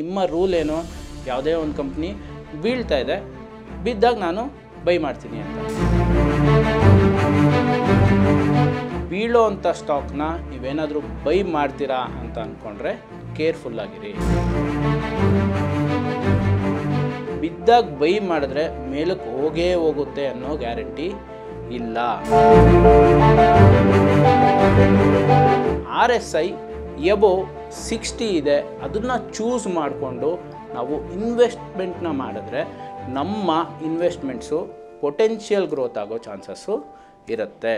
ನಿಮ್ಮ ರೂಲ್ ಏನು ಯಾವುದೇ ಒಂದು ಕಂಪ್ನಿ ಬೀಳ್ತಾ ಇದೆ ಬಿದ್ದಾಗ ನಾನು ಬೈ ಮಾಡ್ತೀನಿ ಅಂತ ಬೀಳೋ ಅಂಥ ಸ್ಟಾಕ್ನ ನೀವೇನಾದರೂ ಬೈ ಮಾಡ್ತೀರಾ ಅಂತ ಅಂದ್ಕೊಂಡ್ರೆ ಕೇರ್ಫುಲ್ಲಾಗಿರಿ ಬಿದ್ದಾಗ ಬೈ ಮಾಡಿದ್ರೆ ಮೇಲಕ್ಕೆ ಹೋಗೇ ಹೋಗುತ್ತೆ ಅನ್ನೋ ಗ್ಯಾರಂಟಿ ಇಲ್ಲ R S I above sixty ಇದೆ ಅದನ್ನು ಚೂಸ್ ಮಾಡಿಕೊಂಡು ನಾವು ಇನ್ವೆಸ್ಟ್ಮೆಂಟ್ನ ಮಾಡಿದ್ರೆ ನಮ್ಮ ಇನ್ವೆಸ್ಟ್ಮೆಂಟ್ಸು ಪೊಟೆನ್ಷಿಯಲ್ ಗ್ರೋತ್ ಆಗೋ ಚಾನ್ಸಸ್ಸು ಇರುತ್ತೆ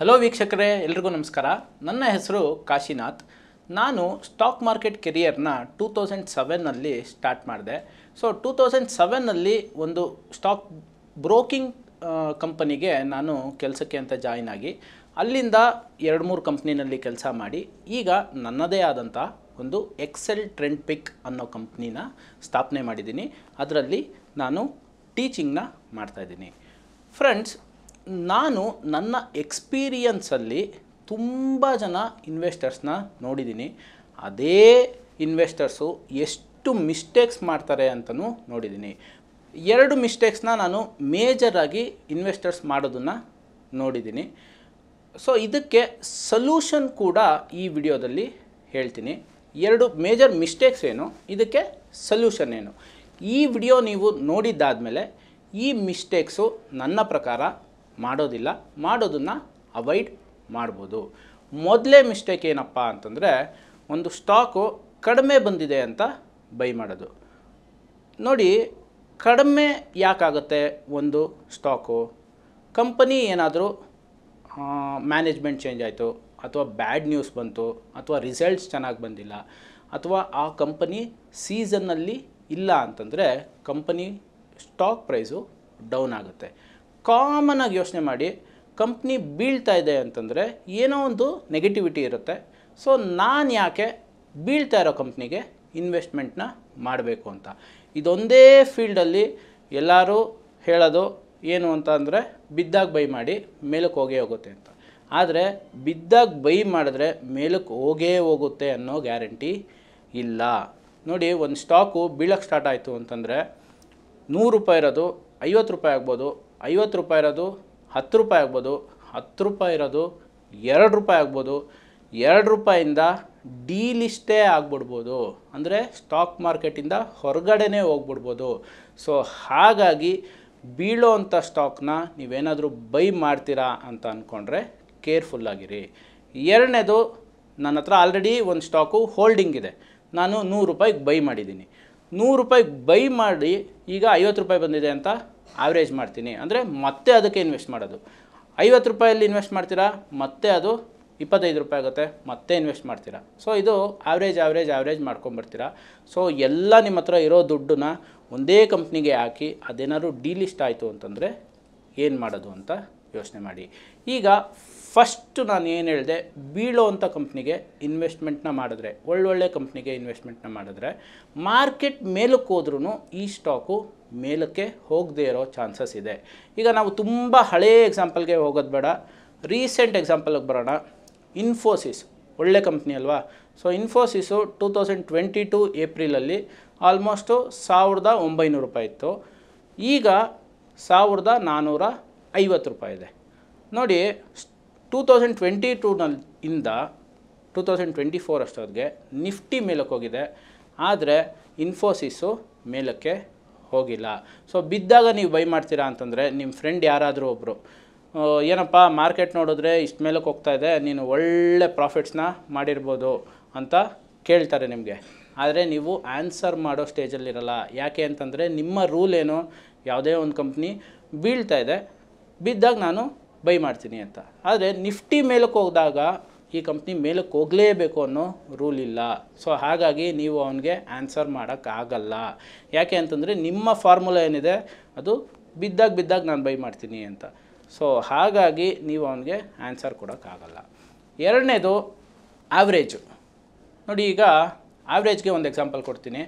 ಹಲೋ ವೀಕ್ಷಕರೇ ಎಲ್ರಿಗೂ ನಮಸ್ಕಾರ ನನ್ನ ಹೆಸರು ಕಾಶಿನಾಥ್ ನಾನು ಸ್ಟಾಕ್ ಮಾರ್ಕೆಟ್ ಕೆರಿಯರ್ನ ಟೂ ತೌಸಂಡ್ ಸೆವೆನ್ನಲ್ಲಿ ಸ್ಟಾರ್ಟ್ ಮಾಡಿದೆ ಸೊ ಟೂ ತೌಸಂಡ್ ಸೆವೆನ್ನಲ್ಲಿ ಒಂದು ಸ್ಟಾಕ್ ಬ್ರೋಕಿಂಗ್ ಕಂಪನಿಗೆ ನಾನು ಕೆಲಸಕ್ಕೆ ಅಂತ ಜಾಯ್ನ್ ಆಗಿ ಅಲ್ಲಿಂದ ಎರಡು ಮೂರು ಕಂಪ್ನಿನಲ್ಲಿ ಕೆಲಸ ಮಾಡಿ ಈಗ ನನ್ನದೇ ಆದಂಥ ಒಂದು ಎಕ್ಸೆಲ್ ಟ್ರೆಂಡ್ ಪಿಕ್ ಅನ್ನೋ ಕಂಪ್ನಿನ ಸ್ಥಾಪನೆ ಮಾಡಿದ್ದೀನಿ ಅದರಲ್ಲಿ ನಾನು ಟೀಚಿಂಗ್ನ ಮಾಡ್ತಾಯಿದ್ದೀನಿ ಫ್ರೆಂಡ್ಸ್ ನಾನು ನನ್ನ ಎಕ್ಸ್ಪೀರಿಯನ್ಸಲ್ಲಿ ತುಂಬ ಜನ ಇನ್ವೆಸ್ಟರ್ಸ್ನ ನೋಡಿದ್ದೀನಿ ಅದೇ ಇನ್ವೆಸ್ಟರ್ಸು ಎಷ್ಟು ಮಿಸ್ಟೇಕ್ಸ್ ಮಾಡ್ತಾರೆ ಅಂತಲೂ ನೋಡಿದ್ದೀನಿ ಎರಡು ಮಿಸ್ಟೇಕ್ಸ್ನ ನಾನು ಮೇಜರಾಗಿ ಇನ್ವೆಸ್ಟರ್ಸ್ ಮಾಡೋದನ್ನು ನೋಡಿದ್ದೀನಿ ಸೊ ಇದಕ್ಕೆ ಸಲ್ಯೂಷನ್ ಕೂಡ ಈ ವಿಡಿಯೋದಲ್ಲಿ ಹೇಳ್ತೀನಿ ಎರಡು ಮೇಜರ್ ಮಿಸ್ಟೇಕ್ಸ್ ಏನು ಇದಕ್ಕೆ ಸಲ್ಯೂಷನ್ ಏನು ಈ ವಿಡಿಯೋ ನೀವು ನೋಡಿದ್ದಾದಮೇಲೆ ಈ ಮಿಸ್ಟೇಕ್ಸು ನನ್ನ ಪ್ರಕಾರ ಮಾಡೋದಿಲ್ಲ ಮಾಡೋದನ್ನು ಅವಾಯ್ಡ್ ಮಾಡ್ಬೋದು ಮೊದಲೇ ಮಿಸ್ಟೇಕ್ ಏನಪ್ಪ ಅಂತಂದರೆ ಒಂದು ಸ್ಟಾಕು ಕಡಿಮೆ ಬಂದಿದೆ ಅಂತ ಬೈ ಮಾಡೋದು ನೋಡಿ ಕಡಿಮೆ ಯಾಕಾಗುತ್ತೆ ಒಂದು ಸ್ಟಾಕು ಕಂಪನಿ ಏನಾದರೂ ಮ್ಯಾನೇಜ್ಮೆಂಟ್ ಚೇಂಜ್ ಆಯಿತು ಅಥವಾ ಬ್ಯಾಡ್ ನ್ಯೂಸ್ ಬಂತು ಅಥವಾ ರಿಸಲ್ಟ್ಸ್ ಚೆನ್ನಾಗಿ ಬಂದಿಲ್ಲ ಅಥವಾ ಆ ಕಂಪನಿ ಸೀಸನ್ನಲ್ಲಿ ಇಲ್ಲ ಅಂತಂದರೆ ಕಂಪನಿ ಸ್ಟಾಕ್ ಪ್ರೈಸು ಡೌನ್ ಆಗುತ್ತೆ ಕಾಮನ್ ಆಗಿ ಯೋಚನೆ ಮಾಡಿ ಕಂಪ್ನಿ ಬೀಳ್ತಾ ಇದೆ ಅಂತಂದರೆ ಏನೋ ಒಂದು ನೆಗೆಟಿವಿಟಿ ಇರುತ್ತೆ ಸೊ ನಾನು ಯಾಕೆ ಬೀಳ್ತಾ ಇರೋ ಕಂಪ್ನಿಗೆ ಇನ್ವೆಸ್ಟ್ಮೆಂಟ್ನ ಮಾಡಬೇಕು ಅಂತ ಇದೊಂದೇ ಫೀಲ್ಡಲ್ಲಿ ಎಲ್ಲರೂ ಹೇಳೋದು ಏನು ಅಂತ ಅಂದರೆ ಬಿದ್ದಾಗ ಬೈ ಮಾಡಿ ಮೇಲಕ್ಕೆ ಹೋಗೇ ಹೋಗುತ್ತೆ ಅಂತ ಆದರೆ ಬಿದ್ದಾಗ ಬೈ ಮಾಡಿದ್ರೆ ಮೇಲಕ್ಕೆ ಹೋಗೇ ಹೋಗುತ್ತೆ ಅನ್ನೋ ಗ್ಯಾರಂಟಿ ಇಲ್ಲ ನೋಡಿ ಒಂದು ಸ್ಟಾಕು ಬೀಳೋಕ್ಕೆ ಸ್ಟಾರ್ಟ್ ಆಯಿತು ಅಂತಂದರೆ ನೂರು ರೂಪಾಯಿ ಇರೋದು ಐವತ್ತು ರೂಪಾಯಿ ಆಗ್ಬೋದು ಐವತ್ತು ರೂಪಾಯಿ ಇರೋದು ಹತ್ತು ರೂಪಾಯಿ ಆಗ್ಬೋದು ಹತ್ತು ರೂಪಾಯಿ ಇರೋದು ಎರಡು ರೂಪಾಯಿ ಆಗ್ಬೋದು ಎರಡು ರೂಪಾಯಿಂದ ಲಿಸ್ಟೇ ಆಗ್ಬಿಡ್ಬೋದು ಅಂದರೆ ಸ್ಟಾಕ್ ಮಾರ್ಕೆಟಿಂದ ಹೊರಗಡೆನೇ ಹೋಗ್ಬಿಡ್ಬೋದು ಸೊ ಹಾಗಾಗಿ ಬೀಳೋ ಅಂಥ ಸ್ಟಾಕ್ನ ನೀವೇನಾದರೂ ಬೈ ಮಾಡ್ತೀರಾ ಅಂತ ಅಂದ್ಕೊಂಡ್ರೆ ಕೇರ್ಫುಲ್ಲಾಗಿರಿ ಎರಡನೇದು ನನ್ನ ಹತ್ರ ಆಲ್ರೆಡಿ ಒಂದು ಸ್ಟಾಕು ಹೋಲ್ಡಿಂಗ್ ಇದೆ ನಾನು ನೂರು ರೂಪಾಯಿಗೆ ಬೈ ಮಾಡಿದ್ದೀನಿ ನೂರು ರೂಪಾಯಿಗೆ ಬೈ ಮಾಡಿ ಈಗ ಐವತ್ತು ರೂಪಾಯಿ ಬಂದಿದೆ ಅಂತ ಆವ್ರೇಜ್ ಮಾಡ್ತೀನಿ ಅಂದರೆ ಮತ್ತೆ ಅದಕ್ಕೆ ಇನ್ವೆಸ್ಟ್ ಮಾಡೋದು ಐವತ್ತು ರೂಪಾಯಲ್ಲಿ ಇನ್ವೆಸ್ಟ್ ಮಾಡ್ತೀರಾ ಮತ್ತೆ ಅದು ಇಪ್ಪತ್ತೈದು ರೂಪಾಯಿ ಆಗುತ್ತೆ ಮತ್ತೆ ಇನ್ವೆಸ್ಟ್ ಮಾಡ್ತೀರಾ ಸೊ ಇದು ಆವ್ರೇಜ್ ಆವ್ರೇಜ್ ಆವ್ರೇಜ್ ಮಾಡ್ಕೊಂಬರ್ತೀರಾ ಸೊ ಎಲ್ಲ ನಿಮ್ಮ ಹತ್ರ ಇರೋ ದುಡ್ಡನ್ನ ಒಂದೇ ಕಂಪ್ನಿಗೆ ಹಾಕಿ ಅದೇನಾದ್ರು ಡೀಲಿಸ್ಟ್ ಆಯಿತು ಅಂತಂದರೆ ಏನು ಮಾಡೋದು ಅಂತ ಯೋಚನೆ ಮಾಡಿ ಈಗ ಫಸ್ಟು ನಾನು ಏನು ಹೇಳಿದೆ ಬೀಳೋ ಅಂಥ ಕಂಪ್ನಿಗೆ ಇನ್ವೆಸ್ಟ್ಮೆಂಟ್ನ ಮಾಡಿದ್ರೆ ಒಳ್ಳೊಳ್ಳೆ ಕಂಪ್ನಿಗೆ ಇನ್ವೆಸ್ಟ್ಮೆಂಟ್ನ ಮಾಡಿದ್ರೆ ಮಾರ್ಕೆಟ್ ಮೇಲಕ್ಕೆ ಹೋದ್ರೂ ಈ ಸ್ಟಾಕು ಮೇಲಕ್ಕೆ ಹೋಗದೇ ಇರೋ ಚಾನ್ಸಸ್ ಇದೆ ಈಗ ನಾವು ತುಂಬ ಹಳೆಯ ಎಕ್ಸಾಂಪಲ್ಗೆ ಹೋಗೋದು ಬೇಡ ರೀಸೆಂಟ್ ಎಕ್ಸಾಂಪಲ್ಗೆ ಬರೋಣ ಇನ್ಫೋಸಿಸ್ ಒಳ್ಳೆ ಕಂಪ್ನಿ ಅಲ್ವಾ so Infosys two thousand twenty two ಏಪ್ರಿಲಲ್ಲಿ ಆಲ್ಮೋಸ್ಟು ಸಾವಿರದ ಒಂಬೈನೂರು ರೂಪಾಯಿ ಇತ್ತು ಈಗ ಸಾವಿರದ ನಾನ್ನೂರ ಐವತ್ತು ರೂಪಾಯಿ ಇದೆ ನೋಡಿ ಟೂ ತೌಸಂಡ್ ಟ್ವೆಂಟಿ ಟೂನಲ್ಲಿ ಇಂದ ಟೂ ತೌಸಂಡ್ ಟ್ವೆಂಟಿ ಫೋರ್ ಅಷ್ಟೊತ್ತಿಗೆ ನಿಫ್ಟಿ ಮೇಲಕ್ಕೆ ಹೋಗಿದೆ ಆದರೆ ಇನ್ಫೋಸಿಸ್ಸು ಮೇಲಕ್ಕೆ ಹೋಗಿಲ್ಲ ಸೊ ಬಿದ್ದಾಗ ನೀವು ಬೈ ಮಾಡ್ತೀರಾ ಅಂತಂದರೆ ನಿಮ್ಮ ಫ್ರೆಂಡ್ ಯಾರಾದರೂ ಒಬ್ಬರು ಏನಪ್ಪ ಮಾರ್ಕೆಟ್ ನೋಡಿದ್ರೆ ಇಷ್ಟು ಮೇಲಕ್ಕೆ ಹೋಗ್ತಾ ಇದೆ ನೀನು ಒಳ್ಳೆ ಪ್ರಾಫಿಟ್ಸ್ನ ಮಾಡಿರ್ಬೋದು ಅಂತ ಕೇಳ್ತಾರೆ ನಿಮಗೆ ಆದರೆ ನೀವು ಆನ್ಸರ್ ಮಾಡೋ ಸ್ಟೇಜಲ್ಲಿರಲ್ಲ ಯಾಕೆ ಅಂತಂದರೆ ನಿಮ್ಮ ರೂಲ್ ಏನು ಯಾವುದೇ ಒಂದು ಕಂಪ್ನಿ ಬೀಳ್ತಾ ಇದೆ ಬಿದ್ದಾಗ ನಾನು ಬೈ ಮಾಡ್ತೀನಿ ಅಂತ ಆದರೆ ನಿಫ್ಟಿ ಮೇಲಕ್ಕೆ ಹೋದಾಗ ಈ ಕಂಪ್ನಿ ಮೇಲಕ್ಕೆ ಹೋಗಲೇಬೇಕು ಅನ್ನೋ ರೂಲ್ ಇಲ್ಲ ಸೊ ಹಾಗಾಗಿ ನೀವು ಅವನಿಗೆ ಆನ್ಸರ್ ಮಾಡೋಕ್ಕಾಗಲ್ಲ ಯಾಕೆ ಅಂತಂದರೆ ನಿಮ್ಮ ಫಾರ್ಮುಲಾ ಏನಿದೆ ಅದು ಬಿದ್ದಾಗ ಬಿದ್ದಾಗ ನಾನು ಬೈ ಮಾಡ್ತೀನಿ ಅಂತ ಸೊ ಹಾಗಾಗಿ ನೀವು ಅವನಿಗೆ ಆನ್ಸರ್ ಕೊಡೋಕ್ಕಾಗಲ್ಲ ಎರಡನೇದು ಆವ್ರೇಜು ನೋಡಿ ಈಗ ಆವ್ರೇಜ್ಗೆ ಒಂದು ಎಕ್ಸಾಂಪಲ್ ಕೊಡ್ತೀನಿ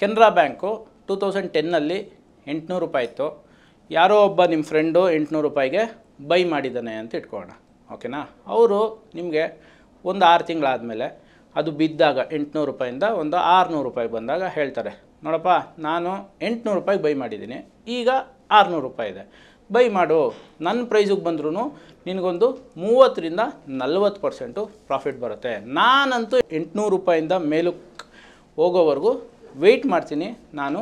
ಕೆನರಾ ಬ್ಯಾಂಕು ಟೂ ತೌಸಂಡ್ ಟೆನ್ನಲ್ಲಿ ಎಂಟುನೂರು ರೂಪಾಯಿ ಇತ್ತು ಯಾರೋ ಒಬ್ಬ ನಿಮ್ಮ ಫ್ರೆಂಡು ಎಂಟುನೂರು ರೂಪಾಯಿಗೆ ಬೈ ಮಾಡಿದ್ದಾನೆ ಅಂತ ಇಟ್ಕೊಳ್ಳೋಣ ಓಕೆನಾ ಅವರು ನಿಮಗೆ ಒಂದು ಆರು ತಿಂಗಳಾದಮೇಲೆ ಅದು ಬಿದ್ದಾಗ ಎಂಟುನೂರು ರೂಪಾಯಿಂದ ಒಂದು ಆರುನೂರು ರೂಪಾಯಿ ಬಂದಾಗ ಹೇಳ್ತಾರೆ ನೋಡಪ್ಪ ನಾನು ಎಂಟುನೂರು ರೂಪಾಯಿ ಬೈ ಮಾಡಿದ್ದೀನಿ ಈಗ ಆರುನೂರು ರೂಪಾಯಿ ಇದೆ ಬೈ ಮಾಡು ನನ್ನ ಪ್ರೈಸಿಗೆ ಬಂದ್ರೂ ನಿನಗೊಂದು ಮೂವತ್ತರಿಂದ ನಲ್ವತ್ತು ಪರ್ಸೆಂಟು ಪ್ರಾಫಿಟ್ ಬರುತ್ತೆ ನಾನಂತೂ ಎಂಟುನೂರು ರೂಪಾಯಿಂದ ಮೇಲಕ್ಕೆ ಹೋಗೋವರೆಗೂ ವೆಯ್ಟ್ ಮಾಡ್ತೀನಿ ನಾನು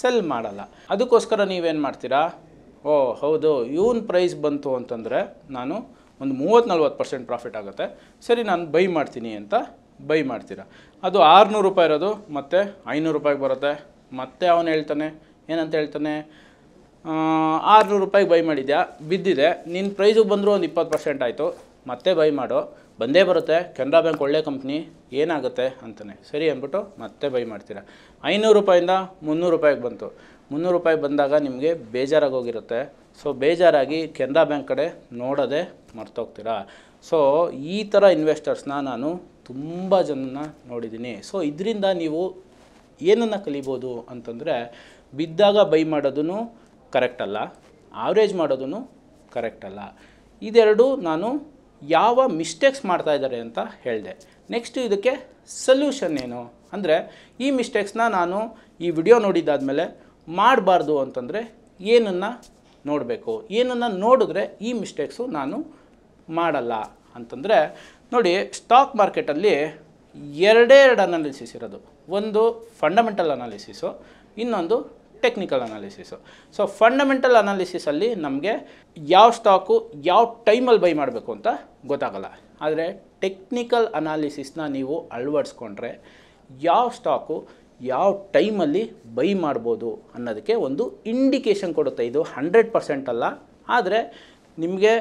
ಸೆಲ್ ಮಾಡಲ್ಲ ಅದಕ್ಕೋಸ್ಕರ ನೀವೇನು ಮಾಡ್ತೀರಾ ಓ ಹೌದು ಇವನ್ ಪ್ರೈಸ್ ಬಂತು ಅಂತಂದರೆ ನಾನು ಒಂದು ಮೂವತ್ತು ನಲ್ವತ್ತು ಪರ್ಸೆಂಟ್ ಪ್ರಾಫಿಟ್ ಆಗುತ್ತೆ ಸರಿ ನಾನು ಬೈ ಮಾಡ್ತೀನಿ ಅಂತ ಬೈ ಮಾಡ್ತೀರಾ ಅದು ಆರುನೂರು ರೂಪಾಯಿ ಇರೋದು ಮತ್ತು ಐನೂರು ರೂಪಾಯಿಗೆ ಬರುತ್ತೆ ಮತ್ತೆ ಅವನು ಹೇಳ್ತಾನೆ ಏನಂತ ಹೇಳ್ತಾನೆ ಆರುನೂರು ರೂಪಾಯಿಗೆ ಬೈ ಮಾಡಿದ್ಯಾ ಬಿದ್ದಿದೆ ನಿನ್ನ ಪ್ರೈಸು ಬಂದರೂ ಒಂದು ಇಪ್ಪತ್ತು ಪರ್ಸೆಂಟ್ ಆಯಿತು ಮತ್ತೆ ಬೈ ಮಾಡು ಬಂದೇ ಬರುತ್ತೆ ಕೆನರಾ ಬ್ಯಾಂಕ್ ಒಳ್ಳೆ ಕಂಪ್ನಿ ಏನಾಗುತ್ತೆ ಅಂತಾನೆ ಸರಿ ಅಂದ್ಬಿಟ್ಟು ಮತ್ತೆ ಬೈ ಮಾಡ್ತೀರಾ ಐನೂರು ರೂಪಾಯಿಂದ ಮುನ್ನೂರು ರೂಪಾಯಿಗೆ ಬಂತು ಮುನ್ನೂರು ರೂಪಾಯಿ ಬಂದಾಗ ನಿಮಗೆ ಬೇಜಾರಾಗಿ ಹೋಗಿರುತ್ತೆ ಸೊ ಬೇಜಾರಾಗಿ ಕೆನರಾ ಬ್ಯಾಂಕ್ ಕಡೆ ನೋಡೋದೇ ಮರ್ತೋಗ್ತೀರಾ ಸೊ ಈ ಥರ ಇನ್ವೆಸ್ಟರ್ಸ್ನ ನಾನು ತುಂಬ ಜನನ ನೋಡಿದ್ದೀನಿ ಸೊ ಇದರಿಂದ ನೀವು ಏನನ್ನು ಕಲಿಬೋದು ಅಂತಂದರೆ ಬಿದ್ದಾಗ ಬೈ ಮಾಡೋದೂ ಕರೆಕ್ಟ್ ಅಲ್ಲ ಆವ್ರೇಜ್ ಮಾಡೋದೂ ಕರೆಕ್ಟ್ ಅಲ್ಲ ಇದೆರಡು ನಾನು ಯಾವ ಮಿಸ್ಟೇಕ್ಸ್ ಮಾಡ್ತಾ ಇದ್ದಾರೆ ಅಂತ ಹೇಳಿದೆ ನೆಕ್ಸ್ಟು ಇದಕ್ಕೆ ಸೊಲ್ಯೂಷನ್ ಏನು ಅಂದರೆ ಈ ಮಿಸ್ಟೇಕ್ಸ್ನ ನಾನು ಈ ವಿಡಿಯೋ ನೋಡಿದ್ದಾದಮೇಲೆ ಮಾಡಬಾರ್ದು ಅಂತಂದರೆ ಏನನ್ನು ನೋಡಬೇಕು ಏನನ್ನು ನೋಡಿದ್ರೆ ಈ ಮಿಸ್ಟೇಕ್ಸು ನಾನು ಮಾಡಲ್ಲ ಅಂತಂದರೆ ನೋಡಿ ಸ್ಟಾಕ್ ಮಾರ್ಕೆಟಲ್ಲಿ ಎರಡೇ ಎರಡು ಅನಾಲಿಸಿಸ್ ಇರೋದು ಒಂದು ಫಂಡಮೆಂಟಲ್ ಅನಾಲಿಸಿಸು ಇನ್ನೊಂದು ಟೆಕ್ನಿಕಲ್ ಅನಾಲಿಸಿಸು ಸೊ ಫಂಡಮೆಂಟಲ್ ಅನಾಲಿಸಿಸಲ್ಲಿ ನಮಗೆ ಯಾವ ಸ್ಟಾಕು ಯಾವ ಟೈಮಲ್ಲಿ ಬೈ ಮಾಡಬೇಕು ಅಂತ ಗೊತ್ತಾಗಲ್ಲ ಆದರೆ ಟೆಕ್ನಿಕಲ್ ಅನಾಲಿಸಿಸ್ನ ನೀವು ಅಳವಡಿಸ್ಕೊಂಡ್ರೆ ಯಾವ ಸ್ಟಾಕು ಯಾವ ಟೈಮಲ್ಲಿ ಬೈ ಮಾಡ್ಬೋದು ಅನ್ನೋದಕ್ಕೆ ಒಂದು ಇಂಡಿಕೇಶನ್ ಕೊಡುತ್ತೆ ಇದು ಹಂಡ್ರೆಡ್ ಪರ್ಸೆಂಟ್ ಅಲ್ಲ ಆದರೆ ನಿಮಗೆ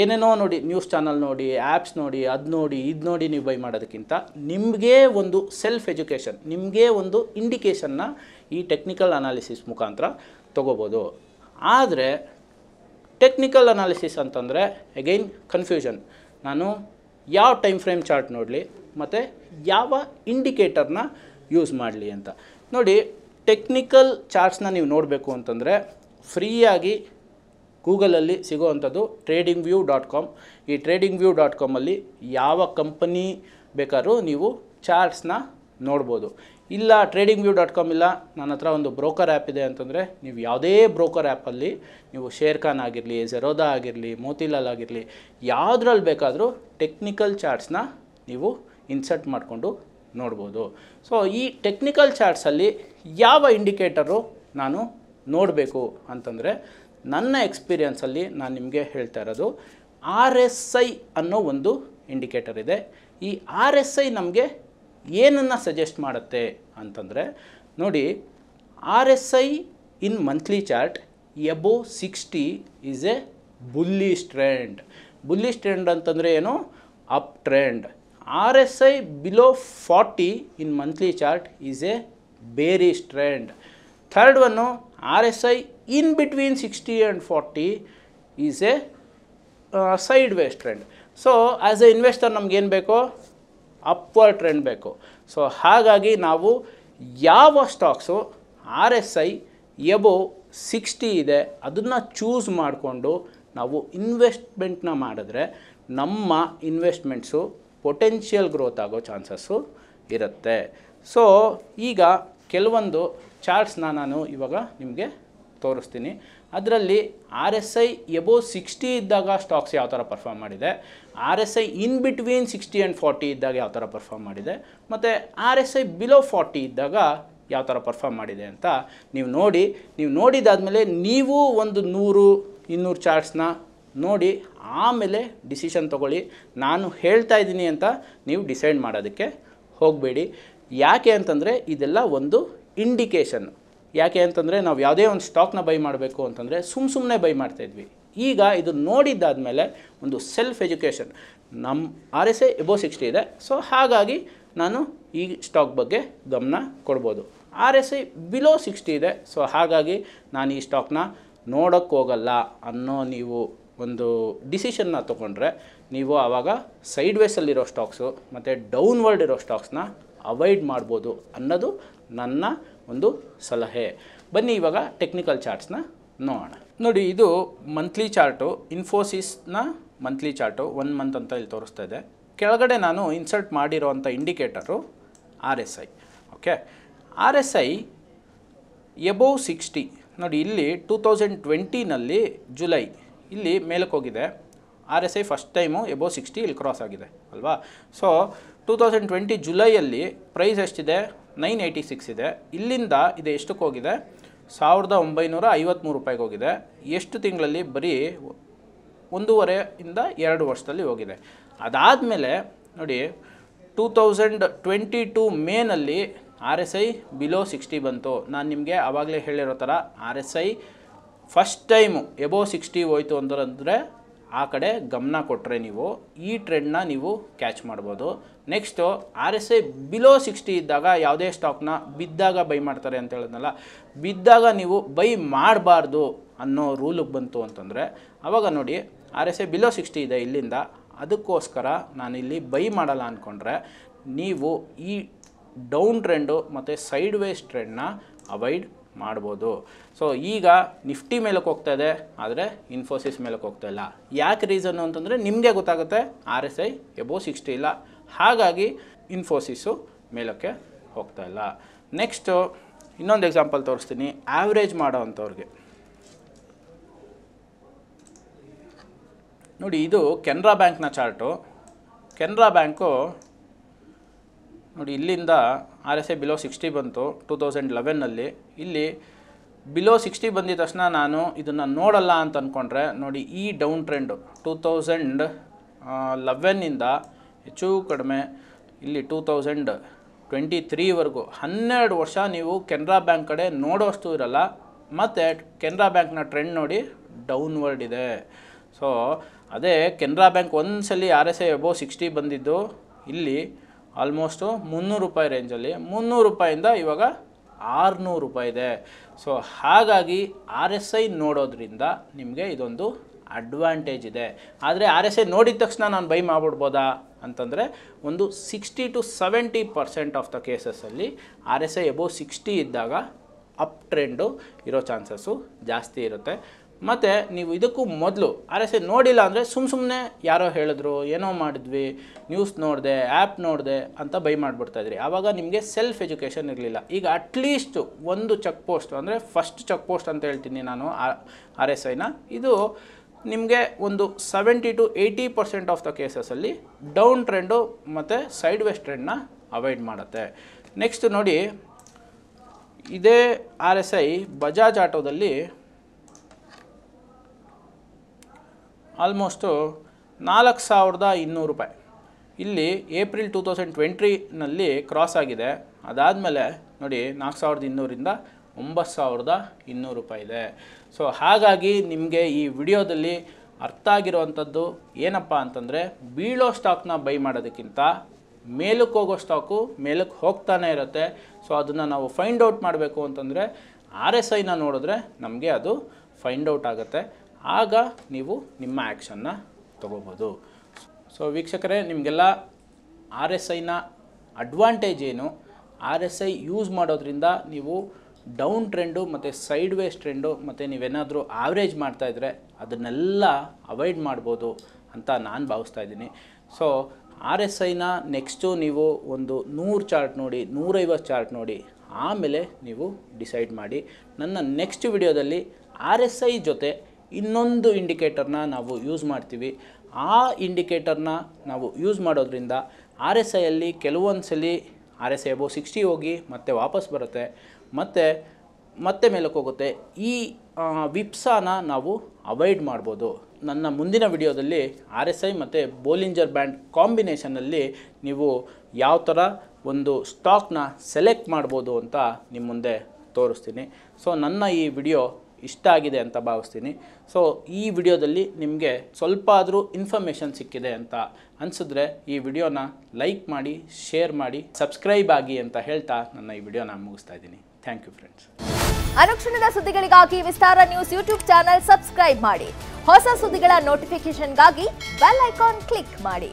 ಏನೇನೋ ನೋಡಿ ನ್ಯೂಸ್ ಚಾನಲ್ ನೋಡಿ ಆ್ಯಪ್ಸ್ ನೋಡಿ ಅದು ನೋಡಿ ಇದು ನೋಡಿ ನೀವು ಬೈ ಮಾಡೋದಕ್ಕಿಂತ ನಿಮಗೆ ಒಂದು ಸೆಲ್ಫ್ ಎಜುಕೇಷನ್ ನಿಮಗೆ ಒಂದು ಇಂಡಿಕೇಷನ್ನ ಈ ಟೆಕ್ನಿಕಲ್ ಅನಾಲಿಸಿಸ್ ಮುಖಾಂತರ ತೊಗೋಬೋದು ಆದರೆ ಟೆಕ್ನಿಕಲ್ ಅನಾಲಿಸಿಸ್ ಅಂತಂದರೆ ಅಗೈನ್ ಕನ್ಫ್ಯೂಷನ್ ನಾನು ಯಾವ ಟೈಮ್ ಫ್ರೇಮ್ ಚಾರ್ಟ್ ನೋಡಲಿ ಮತ್ತು ಯಾವ ಇಂಡಿಕೇಟರ್ನ ಯೂಸ್ ಮಾಡಲಿ ಅಂತ ನೋಡಿ ಟೆಕ್ನಿಕಲ್ ಚಾರ್ಟ್ಸ್ನ ನೀವು ನೋಡಬೇಕು ಅಂತಂದರೆ ಫ್ರೀಯಾಗಿ ಗೂಗಲಲ್ಲಿ ಸಿಗೋವಂಥದ್ದು ಟ್ರೇಡಿಂಗ್ ವ್ಯೂ ಡಾಟ್ ಕಾಮ್ ಈ ಟ್ರೇಡಿಂಗ್ ವ್ಯೂ ಡಾಟ್ ಕಾಮಲ್ಲಿ ಯಾವ ಕಂಪನಿ ಬೇಕಾದರೂ ನೀವು ಚಾರ್ಟ್ಸ್ನ ನೋಡ್ಬೋದು ಇಲ್ಲ ಟ್ರೇಡಿಂಗ್ ವ್ಯೂ ಡಾಟ್ ಕಾಮ್ ಇಲ್ಲ ನನ್ನ ಹತ್ರ ಒಂದು ಬ್ರೋಕರ್ ಆ್ಯಪ್ ಇದೆ ಅಂತಂದರೆ ನೀವು ಯಾವುದೇ ಬ್ರೋಕರ್ ಆ್ಯಪಲ್ಲಿ ನೀವು ಶೇರ್ ಖಾನ್ ಆಗಿರಲಿ ಜೆರೋದಾ ಆಗಿರಲಿ ಮೋತಿಲಾಲ್ ಆಗಿರಲಿ ಯಾವುದ್ರಲ್ಲಿ ಬೇಕಾದರೂ ಟೆಕ್ನಿಕಲ್ ಚಾರ್ಟ್ಸ್ನ ನೀವು ಇನ್ಸರ್ಟ್ ಮಾಡಿಕೊಂಡು ನೋಡ್ಬೋದು ಸೊ ಈ ಟೆಕ್ನಿಕಲ್ ಚಾರ್ಟ್ಸಲ್ಲಿ ಯಾವ ಇಂಡಿಕೇಟರು ನಾನು ನೋಡಬೇಕು ಅಂತಂದರೆ ನನ್ನ ಎಕ್ಸ್ಪೀರಿಯನ್ಸಲ್ಲಿ ನಾನು ನಿಮಗೆ ಹೇಳ್ತಾ ಇರೋದು ಆರ್ ಎಸ್ ಐ ಅನ್ನೋ ಒಂದು ಇಂಡಿಕೇಟರ್ ಇದೆ ಈ ಆರ್ ಎಸ್ ಐ ನಮಗೆ ಏನನ್ನು ಸಜೆಸ್ಟ್ ಮಾಡುತ್ತೆ ಅಂತಂದರೆ ನೋಡಿ R S I in monthly chart above sixty is a bullish trend bullish trend ಅಂತಂದರೆ ಏನು up trend RSI below 40 in monthly chart is a bearish trend. Third one, RSI in between 60 and 40 is a uh, sideways trend. So, as an investor, we need upward trend. Beko. So, hagagi navu yava stocks RSI above 60 ide adunna choose maadkondo navu investment na namma investments potential growth ಆಗೋ chances ಇರುತ್ತೆ so ಈಗ ಕೆಲವೊಂದು ಚಾರ್ಟ್ಸ್ನ ನಾನು ಇವಾಗ ನಿಮಗೆ ತೋರಿಸ್ತೀನಿ ಅದರಲ್ಲಿ R S I above sixty ಇದ್ದಾಗ ಸ್ಟಾಕ್ಸ್ ಯಾವ ಥರ ಪರ್ಫಾರ್ಮ್ ಮಾಡಿದೆ R S I in between sixty and forty ಇದ್ದಾಗ ಯಾವ ಥರ ಪರ್ಫಾರ್ಮ್ ಮಾಡಿದೆ ಮತ್ತು R S I below forty ಇದ್ದಾಗ ಯಾವ ಥರ ಪರ್ಫಾರ್ಮ್ ಮಾಡಿದೆ ಅಂತ ನೀವು ನೋಡಿ ನೀವು ನೋಡಿದಾದಮೇಲೆ ನೀವು ಒಂದು ನೂರು ಇನ್ನೂರು ಚಾರ್ಟ್ಸ್ನ ನೋಡಿ ಆಮೇಲೆ ಡಿಸಿಷನ್ ತೊಗೊಳ್ಳಿ ನಾನು ಹೇಳ್ತಾ ಇದ್ದೀನಿ ಅಂತ ನೀವು ಡಿಸೈಡ್ ಮಾಡೋದಕ್ಕೆ ಹೋಗಬೇಡಿ ಯಾಕೆ ಅಂತಂದರೆ ಇದೆಲ್ಲ ಒಂದು ಇಂಡಿಕೇಷನ್ ಯಾಕೆ ಅಂತಂದರೆ ನಾವು ಯಾವುದೇ ಒಂದು ಸ್ಟಾಕ್ನ ಬೈ ಮಾಡಬೇಕು ಅಂತಂದರೆ ಸುಮ್ಮ ಸುಮ್ಮನೆ ಬೈ ಮಾಡ್ತಾಯಿದ್ವಿ ಈಗ ಇದು ನೋಡಿದ್ದಾದ ಒಂದು ಸೆಲ್ಫ್ ಎಜುಕೇಷನ್ ನಮ್ಮ R S A above sixty ಇದೆ ಸೊ ಹಾಗಾಗಿ ನಾನು ಈ ಸ್ಟಾಕ್ ಬಗ್ಗೆ ಗಮನ ಕೊಡ್ಬೋದು R S I below sixty ಇದೆ ಸೊ ಹಾಗಾಗಿ ನಾನು ಈ ಸ್ಟಾಕ್ನ ನೋಡೋಕ್ಕೋಗಲ್ಲ ಅನ್ನೋ ನೀವು ಒಂದು ಡಿಸಿಷನ್ನ ತೊಗೊಂಡ್ರೆ ನೀವು ಆವಾಗ ಸೈಡ್ ವೇಸಲ್ಲಿರೋ ಸ್ಟಾಕ್ಸು ಮತ್ತು ಡೌನ್ವರ್ಡ್ ಇರೋ ಸ್ಟಾಕ್ಸ್ನ ಅವಾಯ್ಡ್ ಮಾಡ್ಬೋದು ಅನ್ನೋದು ನನ್ನ ಒಂದು ಸಲಹೆ ಬನ್ನಿ ಇವಾಗ ಟೆಕ್ನಿಕಲ್ ಚಾರ್ಟ್ಸ್ನ ನೋಡೋಣ ನೋಡಿ ಇದು ಮಂತ್ಲಿ ಚಾರ್ಟು ಇನ್ಫೋಸಿಸ್ನ ಮಂತ್ಲಿ ಚಾರ್ಟು ಒನ್ ಮಂತ್ ಅಂತ ಇಲ್ಲಿ ತೋರಿಸ್ತಾ ಇದೆ ಕೆಳಗಡೆ ನಾನು ಇನ್ಸರ್ಟ್ ಮಾಡಿರೋವಂಥ indicator R S I okay R S I above sixty ನೋಡಿ ಇಲ್ಲಿ ಟೂ ತೌಸಂಡ್ ಟ್ವೆಂಟಿನಲ್ಲಿ ಜುಲೈ ಇಲ್ಲಿ ಮೇಲಕ್ಕೆ ಹೋಗಿದೆ R S I first time above sixty ಇಲ್ಲಿ ಕ್ರಾಸ್ ಆಗಿದೆ ಅಲ್ವಾ ಸೊ ಟೂ ತೌಸಂಡ್ ಟ್ವೆಂಟಿ ಜುಲೈಯಲ್ಲಿ ಪ್ರೈಸ್ ಎಷ್ಟಿದೆ ನೈನ್ ಏಯ್ಟಿ ಸಿಕ್ಸ್ ಇದೆ ಇಲ್ಲಿಂದ ಇದು ಎಷ್ಟಕ್ಕೆ ಹೋಗಿದೆ ಸಾವಿರದ ಒಂಬೈನೂರ ಐವತ್ತ್ಮೂರು ರೂಪಾಯಿಗೆ ಹೋಗಿದೆ ಎಷ್ಟು ತಿಂಗಳಲ್ಲಿ ಬರೀ ಒಂದೂವರೆಯಿಂದ ಎರಡು ವರ್ಷದಲ್ಲಿ ಹೋಗಿದೆ ಅದಾದಮೇಲೆ ನೋಡಿ ಟೂ ತೌಸಂಡ್ ಟ್ವೆಂಟಿ ಟೂ ಮೇನಲ್ಲಿ R S I below sixty ಬಂತು ನಾನು ನಿಮಗೆ ಆವಾಗಲೇ ಹೇಳಿರೋ ಥರ R S I first time above sixty ಹೋಯಿತು ಅಂದ್ರೆ ಆ ಕಡೆ ಗಮನ ಕೊಟ್ಟರೆ ನೀವು ಈ ಟ್ರೆಂಡ್ನ ನೀವು ಕ್ಯಾಚ್ ಮಾಡ್ಬೋದು next R S I below sixty ಇದ್ದಾಗ ಯಾವುದೇ ಸ್ಟಾಕ್ನ ಬಿದ್ದಾಗ ಬೈ ಮಾಡ್ತಾರೆ ಅಂತ ಹೇಳಿದ್ನಲ್ಲ ಬಿದ್ದಾಗ ನೀವು ಬೈ ಮಾಡಬಾರ್ದು ಅನ್ನೋ ರೂಲಿಗೆ ಬಂತು ಅಂತಂದರೆ ಆವಾಗ ನೋಡಿ R S I below sixty ಇದೆ ಇಲ್ಲಿಂದ ಅದಕ್ಕೋಸ್ಕರ ನಾನಿಲ್ಲಿ ಬೈ ಮಾಡಲ್ಲ ಅಂದ್ಕೊಂಡ್ರೆ ನೀವು ಈ ಡೌನ್ ಟ್ರೆಂಡು ಮತ್ತು ಸೈಡ್ ವೇಸ್ ಟ್ರೆಂಡ್ನ ಅವಾಯ್ಡ್ ಮಾಡ್ಬೋದು ಸೊ ಈಗ ನಿಫ್ಟಿ ಮೇಲಕ್ಕೆ ಹೋಗ್ತಾ ಇದೆ ಆದರೆ ಇನ್ಫೋಸಿಸ್ ಮೇಲಕ್ಕೆ ಹೋಗ್ತಾ ಇಲ್ಲ ಯಾಕೆ ರೀಸನ್ನು ಅಂತಂದರೆ ನಿಮಗೆ ಗೊತ್ತಾಗುತ್ತೆ R S I above sixty ಇಲ್ಲ ಹಾಗಾಗಿ ಇನ್ಫೋಸಿಸ್ಸು ಮೇಲಕ್ಕೆ ಹೋಗ್ತಾ ಇಲ್ಲ ನೆಕ್ಸ್ಟು ಇನ್ನೊಂದು ಎಕ್ಸಾಂಪಲ್ ತೋರಿಸ್ತೀನಿ ಆ್ಯಾವ್ರೇಜ್ ಮಾಡೋ ಅಂಥವ್ರಿಗೆ ನೋಡಿ ಇದು ಕೆನರಾ ಬ್ಯಾಂಕ್ನ ಚಾರ್ಟು ಕೆನರಾ ಬ್ಯಾಂಕು ನೋಡಿ ಇಲ್ಲಿಂದ R S I below sixty ಬಂತು ಟೂ ತೌಸಂಡ್ ಲೆವೆನ್ನಲ್ಲಿ ಇಲ್ಲಿ ಬಿಲೋ ಸಿಕ್ಸ್ಟಿ ಬಂದಿದ ತಕ್ಷಣ ನಾನು ಇದನ್ನು ನೋಡಲ್ಲ ಅಂತ ಅಂದ್ಕೊಂಡ್ರೆ ನೋಡಿ ಈ ಡೌನ್ ಟ್ರೆಂಡು ಟೂ ತೌಸಂಡ್ ಲೆವೆನ್ನಿಂದ ಹೆಚ್ಚು ಕಡಿಮೆ ಇಲ್ಲಿ ಟೂ ತೌಸಂಡ್ ಟ್ವೆಂಟಿ ತ್ರೀವರೆಗೂ ಹನ್ನೆರಡು ವರ್ಷ ನೀವು ಕೆನರಾ ಬ್ಯಾಂಕ್ ಕಡೆ ನೋಡೋಷ್ಟು ಇರಲ್ಲ ಮತ್ತು ಕೆನರಾ ಬ್ಯಾಂಕ್ನ ಟ್ರೆಂಡ್ ನೋಡಿ ಡೌನ್ವರ್ಡ್ ಇದೆ ಸೊ ಅದೇ ಕೆನರಾ ಬ್ಯಾಂಕ್ ಒಂದು R S I above sixty ಬಂದಿದ್ದು ಇಲ್ಲಿ ಆಲ್ಮೋಸ್ಟು ಮುನ್ನೂರು ರೂಪಾಯಿ ರೇಂಜಲ್ಲಿ ಮುನ್ನೂರು ರೂಪಾಯಿಂದ ಇವಾಗ ಆರುನೂರು ರೂಪಾಯಿ ಇದೆ ಸೊ ಹಾಗಾಗಿ ಆರ್ ಎಸ್ ಐ ನೋಡೋದ್ರಿಂದ ನಿಮಗೆ ಇದೊಂದು ಅಡ್ವಾಂಟೇಜ್ ಇದೆ ಆದರೆ ಆರ್ ಎಸ್ ಐ ನೋಡಿದ ತಕ್ಷಣ ನಾನು ಬೈ ಮಾಡ್ಬಿಡ್ಬೋದಾ ಅಂತಂದರೆ ಒಂದು sixty to seventy percent of the ಕೇಸಸಲ್ಲಿ R S I above sixty ಇದ್ದಾಗ ಅಪ್ ಟ್ರೆಂಡು ಇರೋ ಚಾನ್ಸಸ್ಸು ಜಾಸ್ತಿ ಇರುತ್ತೆ ಮತ್ತು ನೀವು ಇದಕ್ಕೂ ಮೊದಲು ಆರ್ ಎಸ್ ಐ ನೋಡಿಲ್ಲ ಅಂದರೆ ಸುಮ್ಮ ಸುಮ್ಮನೆ ಯಾರೋ ಹೇಳಿದ್ರು ಏನೋ ಮಾಡಿದ್ವಿ ನ್ಯೂಸ್ ನೋಡಿದೆ ಆ್ಯಪ್ ನೋಡಿದೆ ಅಂತ ಬೈ ಮಾಡಿಬಿಡ್ತಾಯಿದ್ರಿ ಆವಾಗ ನಿಮಗೆ ಸೆಲ್ಫ್ ಎಜುಕೇಷನ್ ಇರಲಿಲ್ಲ ಈಗ ಅಟ್ಲೀಸ್ಟು ಒಂದು ಚೆಕ್ ಪೋಸ್ಟ್ ಅಂದರೆ ಫಸ್ಟ್ ಚೆಕ್ ಪೋಸ್ಟ್ ಅಂತ ಹೇಳ್ತೀನಿ ನಾನು ಆರ್ ಎಸ್ ಐನ ಇದು ನಿಮಗೆ ಒಂದು seventy to eighty percent of the ಕೇಸಸಲ್ಲಿ ಡೌನ್ ಟ್ರೆಂಡು ಮತ್ತು ಸೈಡ್ ವೆಸ್ಟ್ ಟ್ರೆಂಡ್ನ ಅವಾಯ್ಡ್ ಮಾಡುತ್ತೆ ನೆಕ್ಸ್ಟ್ ನೋಡಿ ಇದೇ ಆರ್ ಎಸ್ ಐ ಬಜಾಜ್ ಆಟೋದಲ್ಲಿ ಆಲ್ಮೋಸ್ಟು ನಾಲ್ಕು ಸಾವಿರದ ಇನ್ನೂರು ರೂಪಾಯಿ ಇಲ್ಲಿ ಏಪ್ರಿಲ್ ಟೂ ತೌಸಂಡ್ ಟ್ವೆಂಟಿನಲ್ಲಿ ಕ್ರಾಸ್ ಆಗಿದೆ ಅದಾದಮೇಲೆ ನೋಡಿ ನಾಲ್ಕು ಸಾವಿರದ ಇನ್ನೂರಿಂದ ಒಂಬತ್ತು ಸಾವಿರದ ಇನ್ನೂರು ರೂಪಾಯಿ ಇದೆ ಸೊ ಹಾಗಾಗಿ ನಿಮಗೆ ಈ ವಿಡಿಯೋದಲ್ಲಿ ಅರ್ಥ ಆಗಿರುವಂಥದ್ದು ಏನಪ್ಪ ಅಂತಂದರೆ ಬೀಳೋ ಸ್ಟಾಕ್ನ ಬೈ ಮಾಡೋದಕ್ಕಿಂತ ಮೇಲಕ್ಕೆ ಹೋಗೋ ಸ್ಟಾಕು ಮೇಲಕ್ಕೆ ಹೋಗ್ತಾನೆ ಇರುತ್ತೆ ಸೊ ಅದನ್ನು ನಾವು ಫೈಂಡ್ ಔಟ್ ಮಾಡಬೇಕು ಅಂತಂದರೆ ಆರ್ ಎಸ್ ಐನ ನೋಡಿದ್ರೆ ನಮಗೆ ಅದು ಫೈಂಡ್ ಔಟ್ ಆಗುತ್ತೆ ಆಗ ನೀವು ನಿಮ್ಮ ಆ್ಯಕ್ಷನ್ನ ತೊಗೋಬೋದು ಸೊ ವೀಕ್ಷಕರೇ ನಿಮಗೆಲ್ಲ ಆರ್ ಎಸ್ ಐನ ಅಡ್ವಾಂಟೇಜ್ ಏನು ಆರ್ ಎಸ್ ಐ ಯೂಸ್ ಮಾಡೋದ್ರಿಂದ ನೀವು ಡೌನ್ ಟ್ರೆಂಡು ಮತ್ತು ಸೈಡ್ ವೇಸ್ ಟ್ರೆಂಡು ಮತ್ತು ನೀವೇನಾದರೂ ಆವ್ರೇಜ್ ಮಾಡ್ತಾಯಿದ್ರೆ ಅದನ್ನೆಲ್ಲ ಅವಾಯ್ಡ್ ಮಾಡ್ಬೋದು ಅಂತ ನಾನು ಭಾವಿಸ್ತಾ ಇದ್ದೀನಿ ಸೊ ಆರ್ ಎಸ್ ಐನ ನೆಕ್ಸ್ಟು ನೀವು ಒಂದು ನೂರು ಚಾರ್ಟ್ ನೋಡಿ ನೂರೈವತ್ತು ಚಾರ್ಟ್ ನೋಡಿ ಆಮೇಲೆ ನೀವು ಡಿಸೈಡ್ ಮಾಡಿ ನನ್ನ ನೆಕ್ಸ್ಟ್ ವಿಡಿಯೋದಲ್ಲಿ ಆರ್ ಎಸ್ ಐ ಜೊತೆ ಇನ್ನೊಂದು ಇಂಡಿಕೇಟರ್ನ ನಾವು ಯೂಸ್ ಮಾಡ್ತೀವಿ ಆ ಇಂಡಿಕೇಟರ್ನ ನಾವು ಯೂಸ್ ಮಾಡೋದ್ರಿಂದ ಆರ್ ಎಸ್ ಐಯಲ್ಲಿ ಕೆಲವೊಂದು ಸಲ R S I above sixty ಹೋಗಿ ಮತ್ತೆ ವಾಪಸ್ ಬರುತ್ತೆ ಮತ್ತು ಮತ್ತೆ ಮೇಲಕ್ಕೆ ಹೋಗುತ್ತೆ ಈ ವಿಪ್ಸಾನ ನಾವು ಅವಾಯ್ಡ್ ಮಾಡ್ಬೋದು ನನ್ನ ಮುಂದಿನ ವಿಡಿಯೋದಲ್ಲಿ ಆರ್ ಎಸ್ ಐ ಮತ್ತು ಬೋಲಿಂಜರ್ ಬ್ಯಾಂಡ್ ಕಾಂಬಿನೇಷನಲ್ಲಿ ನೀವು ಯಾವ ಥರ ಒಂದು ಸ್ಟಾಕ್ನ ಸೆಲೆಕ್ಟ್ ಮಾಡ್ಬೋದು ಅಂತ ನಿಮ್ಮ ಮುಂದೆ ತೋರಿಸ್ತೀನಿ ಸೊ ನನ್ನ ಈ ವಿಡಿಯೋ ಇಷ್ಟ ಆಗಿದೆ ಅಂತ ಭಾವಿಸ್ತೀನಿ ಸೊ ಈ ವಿಡಿಯೋದಲ್ಲಿ ನಿಮಗೆ ಸ್ವಲ್ಪ ಆದರೂ ಇನ್ಫಾರ್ಮೇಷನ್ ಸಿಕ್ಕಿದೆ ಅಂತ ಅನಿಸಿದ್ರೆ ಈ ವಿಡಿಯೋನ ಲೈಕ್ ಮಾಡಿ ಶೇರ್ ಮಾಡಿ ಸಬ್ಸ್ಕ್ರೈಬ್ ಆಗಿ ಅಂತ ಹೇಳ್ತಾ ನನ್ನ ಈ ವಿಡಿಯೋನ ಮುಗಿಸ್ತಾ ಇದ್ದೀನಿ ಥ್ಯಾಂಕ್ ಯು ಫ್ರೆಂಡ್ಸ್ ಅನುಕ್ಷಣದ ಸುದ್ದಿಗಳಿಗಾಗಿ Vistara news YouTube channel subscribe ಮಾಡಿ ಹೊಸ ಸುದ್ದಿಗಳ ನೋಟಿಫಿಕೇಶನ್ಗಾಗಿ ಬೆಲ್ ಐಕಾನ್ ಕ್ಲಿಕ್ ಮಾಡಿ